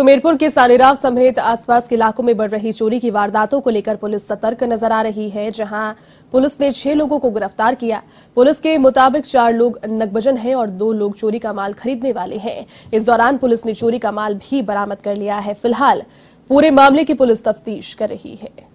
सुमेरपुर के सानेराव समेत आसपास के इलाकों में बढ़ रही चोरी की वारदातों को लेकर पुलिस सतर्क नजर आ रही है जहां पुलिस ने छह लोगों को गिरफ्तार किया पुलिस के मुताबिक चार लोग नकबजन हैं और दो लोग चोरी का माल खरीदने वाले हैं इस दौरान पुलिस ने चोरी का माल भी बरामद कर लिया है फिलहाल पूरे मामले की पुलिस तफ्तीश कर रही है